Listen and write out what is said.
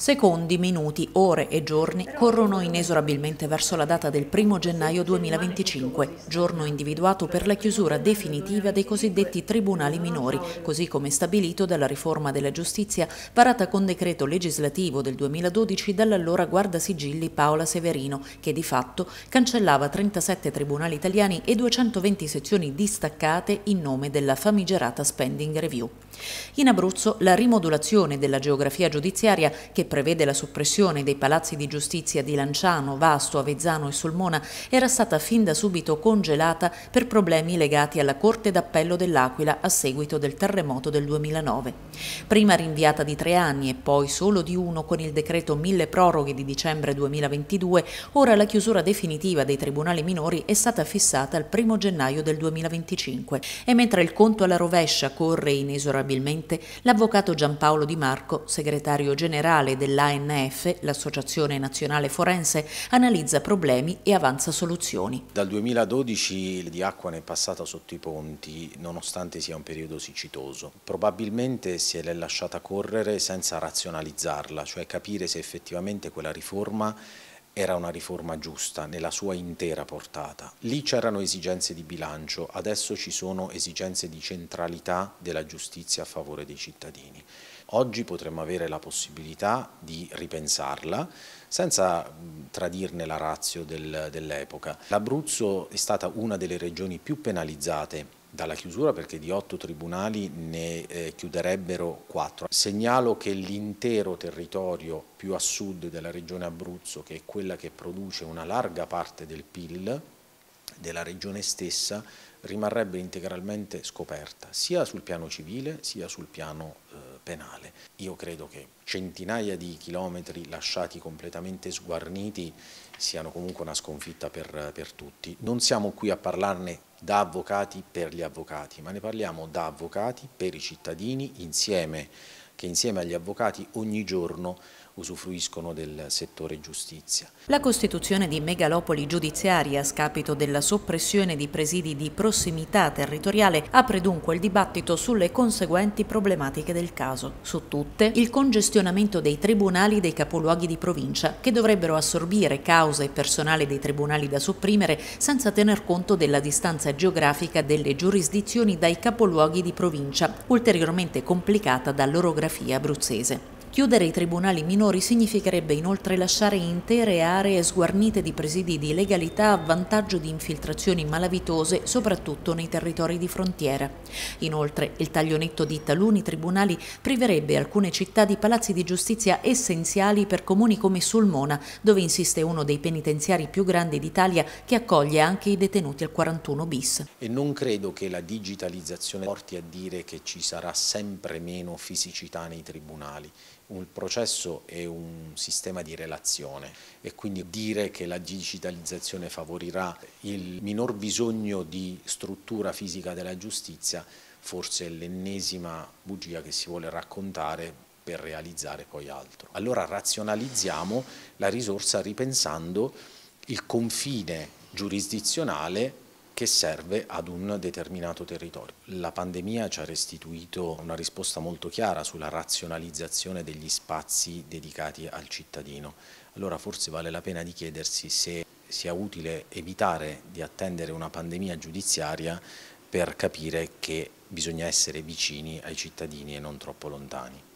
Secondi, minuti, ore e giorni corrono inesorabilmente verso la data del 1 gennaio 2025, giorno individuato per la chiusura definitiva dei cosiddetti tribunali minori, così come stabilito dalla riforma della giustizia varata con decreto legislativo del 2012 dall'allora guardasigilli Paola Severino, che di fatto cancellava 37 tribunali italiani e 220 sezioni distaccate in nome della famigerata spending review. In Abruzzo la rimodulazione della geografia giudiziaria che prevede la soppressione dei palazzi di giustizia di Lanciano, Vasto, Avezzano e Sulmona, era stata fin da subito congelata per problemi legati alla Corte d'Appello dell'Aquila a seguito del terremoto del 2009. Prima rinviata di tre anni e poi solo di uno con il decreto mille proroghe di dicembre 2022, ora la chiusura definitiva dei tribunali minori è stata fissata al 1 gennaio del 2025 e mentre il conto alla rovescia corre inesorabilmente, l'avvocato Giampaolo Di Marco, segretario generale dell'ANF, l'Associazione Nazionale Forense, analizza problemi e avanza soluzioni. Dal 2012 di acqua ne è passata sotto i ponti, nonostante sia un periodo siccitoso. Probabilmente si è lasciata correre senza razionalizzarla, cioè capire se effettivamente quella riforma era una riforma giusta nella sua intera portata. Lì c'erano esigenze di bilancio, adesso ci sono esigenze di centralità della giustizia a favore dei cittadini. Oggi potremmo avere la possibilità di ripensarla senza tradirne la razio del, dell'epoca. L'Abruzzo è stata una delle regioni più penalizzate dalla chiusura perché di otto tribunali ne eh, chiuderebbero quattro. Segnalo che l'intero territorio più a sud della regione Abruzzo, che è quella che produce una larga parte del PIL della regione stessa, rimarrebbe integralmente scoperta, sia sul piano civile sia sul piano eh, penale. Io credo che centinaia di chilometri lasciati completamente sguarniti siano comunque una sconfitta per, per tutti. Non siamo qui a parlarne da avvocati per gli avvocati, ma ne parliamo da avvocati per i cittadini insieme che insieme agli avvocati ogni giorno usufruiscono del settore giustizia. La costituzione di megalopoli giudiziarie a scapito della soppressione di presidi di prossimità territoriale apre dunque il dibattito sulle conseguenti problematiche del caso. Su tutte, il congestionamento dei tribunali dei capoluoghi di provincia, che dovrebbero assorbire cause e personale dei tribunali da sopprimere senza tener conto della distanza geografica delle giurisdizioni dai capoluoghi di provincia, ulteriormente complicata dall'orografia discografia abruzzese. Chiudere i tribunali minori significherebbe inoltre lasciare intere aree sguarnite di presidi di legalità a vantaggio di infiltrazioni malavitose, soprattutto nei territori di frontiera. Inoltre, il taglionetto di taluni tribunali priverebbe alcune città di palazzi di giustizia essenziali per comuni come Sulmona, dove insiste uno dei penitenziari più grandi d'Italia che accoglie anche i detenuti al 41 bis. E non credo che la digitalizzazione porti a dire che ci sarà sempre meno fisicità nei tribunali un processo è un sistema di relazione e quindi dire che la digitalizzazione favorirà il minor bisogno di struttura fisica della giustizia forse è l'ennesima bugia che si vuole raccontare per realizzare poi altro. Allora razionalizziamo la risorsa ripensando il confine giurisdizionale che serve ad un determinato territorio. La pandemia ci ha restituito una risposta molto chiara sulla razionalizzazione degli spazi dedicati al cittadino. Allora forse vale la pena di chiedersi se sia utile evitare di attendere una pandemia giudiziaria per capire che bisogna essere vicini ai cittadini e non troppo lontani.